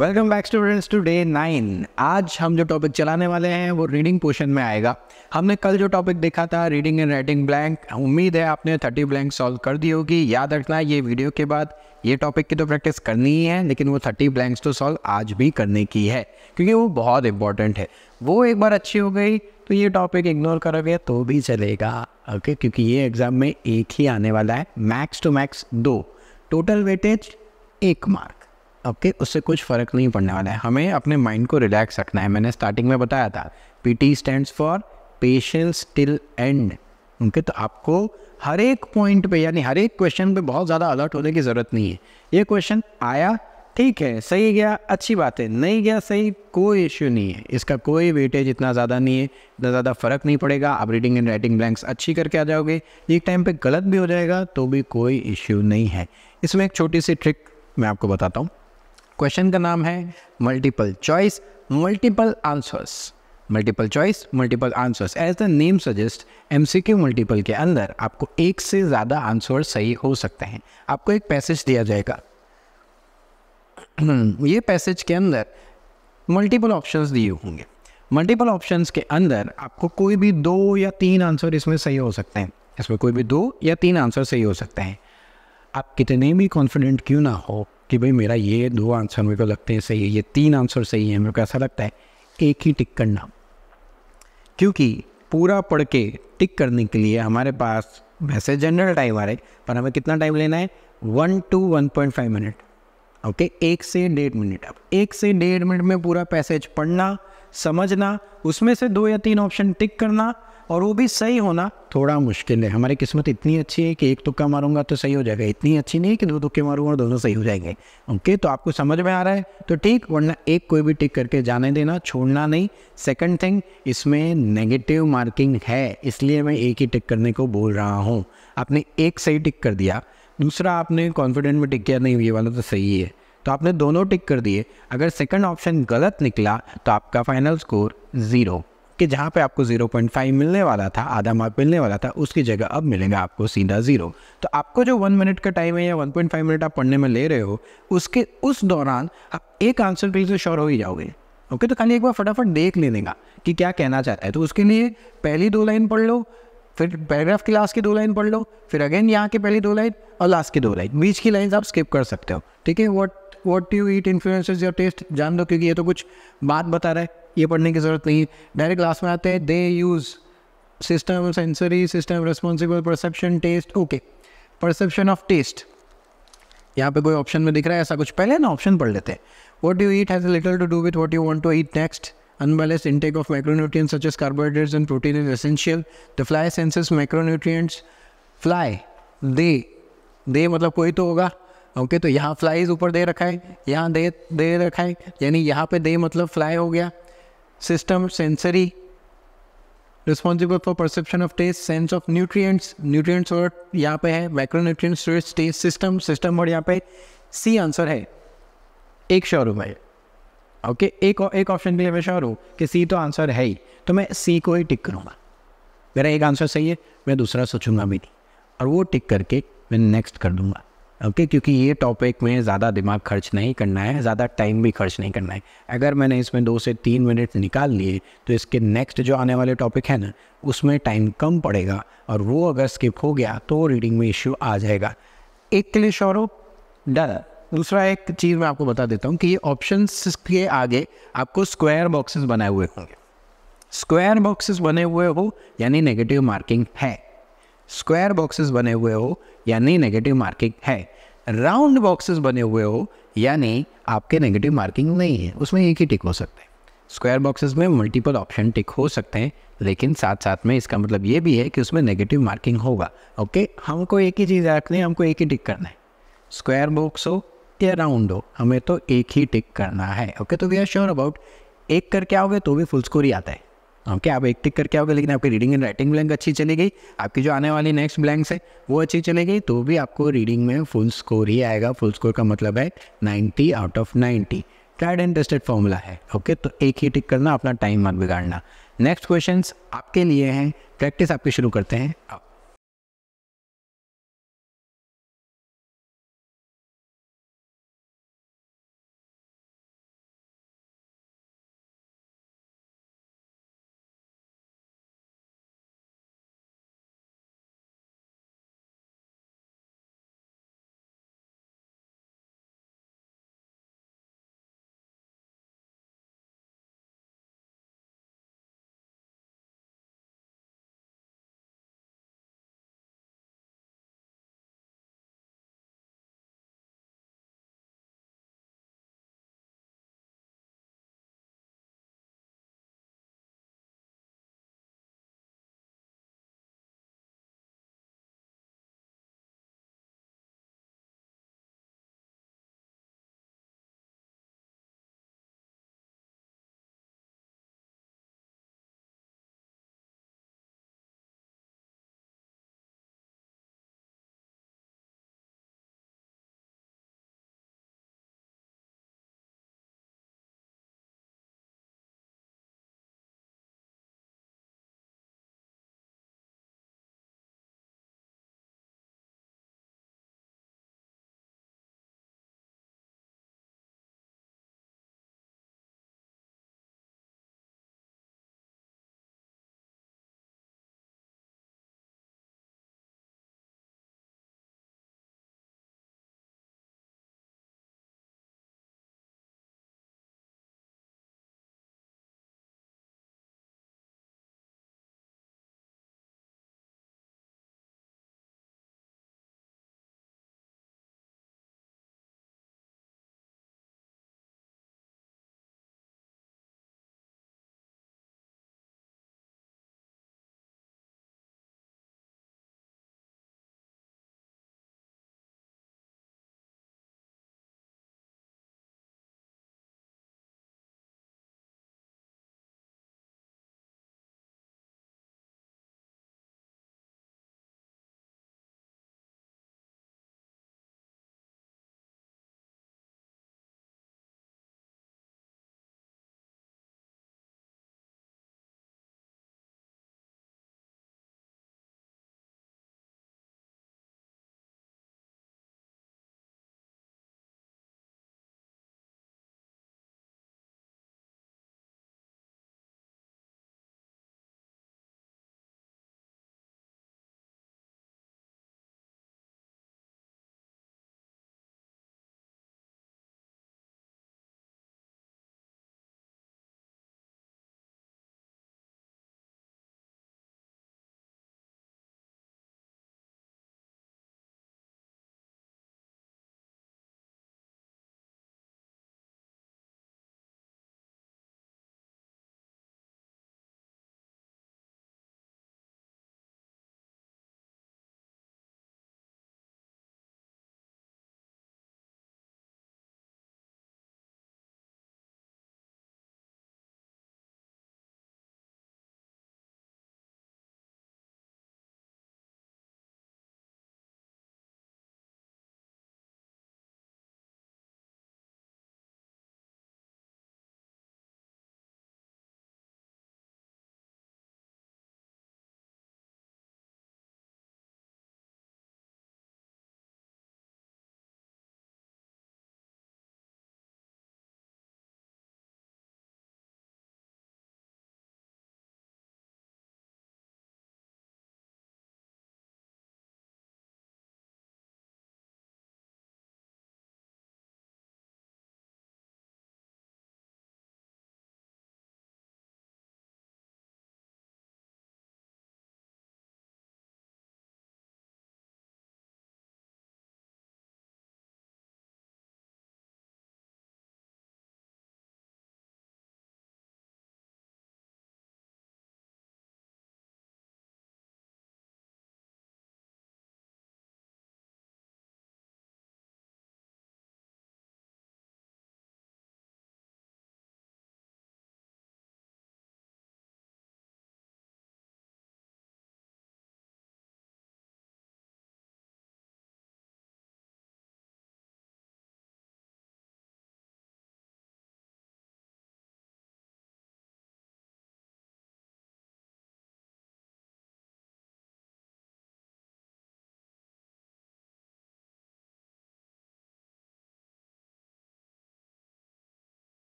welcome back students to day nine आज हम जो टॉपिक चलाने वाले हैं वो रीडिंग पोर्शन में आएगा हमने कल जो टॉपिक देखा था रीडिंग एंड राइटिंग ब्लैंक उम्मीद है आपने थर्टी ब्लैंक सॉल्व कर दी होगी याद रखना ये वीडियो के बाद ये टॉपिक की तो प्रैक्टिस करनी ही है लेकिन वो थर्टी ब्लैंक्स तो सॉल्व आज भी करने की है क्योंकि वो बहुत इंपॉर्टेंट है वो एक बार अच्छी हो गई तो ये टॉपिक इग्नोर करोगे तो भी चलेगा ओके क्योंकि ये एग्ज़ाम में एक ही आने वाला है मैक्स टू मैक्स दो टोटल वेटेज एक मार्क ओके okay, उससे कुछ फ़र्क नहीं पड़ने वाला है हमें अपने माइंड को रिलैक्स रखना है मैंने स्टार्टिंग में बताया था P T stands for patience till end okay तो आपको हर एक पॉइंट पे यानी हर एक क्वेश्चन पे बहुत ज़्यादा अलर्ट होने की ज़रूरत नहीं है ये क्वेश्चन आया ठीक है सही गया अच्छी बात है नहीं गया सही कोई इश्यू नहीं है इसका कोई वेटेज इतना ज़्यादा नहीं है इतना ज़्यादा फ़र्क नहीं पड़ेगा आप रीडिंग एंड राइटिंग ब्लैंक्स अच्छी करके आ जाओगे एक टाइम पे गलत भी हो जाएगा तो भी कोई इश्यू नहीं है इसमें एक छोटी सी ट्रिक मैं आपको बताता हूँ क्वेश्चन का नाम है multiple choice multiple answers multiple choice multiple answers as the name suggest M multiple के अंदर आपको एक से ज़्यादा आंसर सही हो सकते हैं आपको एक पैसेज दिया जाएगा ये पैसेज के अंदर मल्टीपल ऑप्शंस दिए होंगे मल्टीपल ऑप्शंस के अंदर आपको कोई भी दो या तीन आंसर इसमें सही हो सकते हैं इसमें कोई भी दो या तीन आंसर सही हो सकते हैं आप कितने भी कॉन्फिडेंट क्यों ना हो कि भाई मेरा ये दो आंसर मेरे को लगते हैं सही है ये तीन आंसर सही है मेरे को ऐसा लगता है एक ही टिक करना क्योंकि पूरा पढ़ के टिक करने के लिए हमारे पास वैसे जनरल टाइम आ रहा है पर हमें कितना टाइम लेना है one two one point five minute okay एक से डेढ़ मिनट अब एक से डेढ़ मिनट में पूरा पैसेज पढ़ना समझना उसमें से दो या तीन ऑप्शन टिक करना और वो भी सही होना थोड़ा मुश्किल है हमारी किस्मत इतनी अच्छी है कि एक तुक्का मारूंगा तो सही हो जाएगा इतनी अच्छी नहीं है कि दो तुक्के मारूंगा और दोनों सही हो जाएंगे ओके तो आपको समझ में आ रहा है तो ठीक वरना एक कोई भी टिक करके जाने देना छोड़ना नहीं सेकंड थिंग इसमें नेगेटिव मार्किंग है इसलिए मैं एक ही टिक करने को बोल रहा हूँ आपने एक सही टिक कर दिया दूसरा आपने कॉन्फिडेंट में टिक किया नहीं ये वाला तो सही है तो आपने दोनों टिक कर दिए अगर सेकंड ऑप्शन गलत निकला तो आपका फाइनल स्कोर ज़ीरो कि जहाँ पे आपको 0.5 मिलने वाला था आधा मार्क मिलने वाला था उसकी जगह अब मिलेगा आपको सीधा ज़ीरो तो आपको जो वन मिनट का टाइम है या 1.5 मिनट आप पढ़ने में ले रहे हो उसके उस दौरान आप एक आंसर पे श्योर हो ही जाओगे ओके तो खाली एक बार फटाफट देख लेने का कि क्या कहना चाहता है तो उसके लिए पहली दो लाइन पढ़ लो फिर पैराग्राफ की लास्ट की दो लाइन पढ़ लो फिर अगेन यहाँ की पहली दो लाइन और लास्ट की दो लाइन बीच की लाइन आप स्किप कर सकते हो ठीक है what what you eat influence your taste जान दो क्योंकि ये तो कुछ बात बता रहा है ये पढ़ने की ज़रूरत नहीं डायरेक्ट लास्ट में आते हैं they use system sensory system responsible perception taste okay perception of taste यहाँ पे कोई ऑप्शन में दिख रहा है ऐसा कुछ पहले ना ऑप्शन पढ़ लेते हैं what you eat has little to do with what you want to eat next unbalance intake of micronutrient such as carbohydrates and protein is essential the fly senses micronutrient fly दे दे मतलब कोई तो होगा okay okay, तो यहाँ flies ऊपर दे रखा है यहाँ दे दे रखा है यानी यहाँ पे दे मतलब फ्लाई हो गया system sensory responsible for perception of taste sense of nutrients nutrients और यहाँ पे है micro storage taste system system और यहाँ पे सी आंसर है एक हूँ है ओके एक एक ऑप्शन के लिए मैं श्योर हूँ कि सी तो आंसर है ही तो मैं सी को ही टिक करूँगा मेरा एक आंसर सही है मैं दूसरा सोचूंगा भी और वो टिक करके मैं नेक्स्ट कर दूँगा ओके okay, क्योंकि ये टॉपिक में ज़्यादा दिमाग खर्च नहीं करना है ज़्यादा टाइम भी खर्च नहीं करना है अगर मैंने इसमें दो से तीन मिनट निकाल लिए तो इसके नेक्स्ट जो आने वाले टॉपिक है ना उसमें टाइम कम पड़ेगा और वो अगर स्किप हो गया तो रीडिंग में इश्यू आ जाएगा एक के लिए शौरव डर दूसरा एक चीज़ मैं आपको बता देता हूँ कि ये ऑप्शन के आगे आपको स्क्वायर बॉक्सेस बनाए हुए होंगे स्क्वायर बॉक्सेस बने हुए हो यानी नेगेटिव मार्किंग है स्क्वायर बॉक्सेस बने हुए हो यानी नेगेटिव मार्किंग है राउंड बॉक्सेस बने हुए हो यानी आपके नेगेटिव मार्किंग नहीं है उसमें एक ही टिक हो सकते हैं स्क्वायर बॉक्सेस में मल्टीपल ऑप्शन टिक हो सकते हैं लेकिन साथ साथ में इसका मतलब ये भी है कि उसमें नेगेटिव मार्किंग होगा ओके हमको एक ही चीज़ रखनी है हमको एक ही टिक करना है स्क्वायर बॉक्स हो या राउंड हो हमें तो एक ही टिक करना है ओके तो वी आर श्योर अबाउट एक करके आओगे तो भी फुल स्कोर ही आता है ओके आप एक टिक करके आओगे लेकिन आपकी रीडिंग एंड राइटिंग ब्लैंक अच्छी चली गई आपकी जो आने वाली नेक्स्ट ब्लैंक्स है वो अच्छी चली गई तो भी आपको रीडिंग में फुल स्कोर ही आएगा फुल स्कोर का मतलब है ninety out of ninety tried and tested formula है ओके तो एक ही टिक करना अपना टाइम मत बिगाड़ना नेक्स्ट क्वेश्चन आपके लिए हैं प्रैक्टिस आपकी शुरू करते हैं आप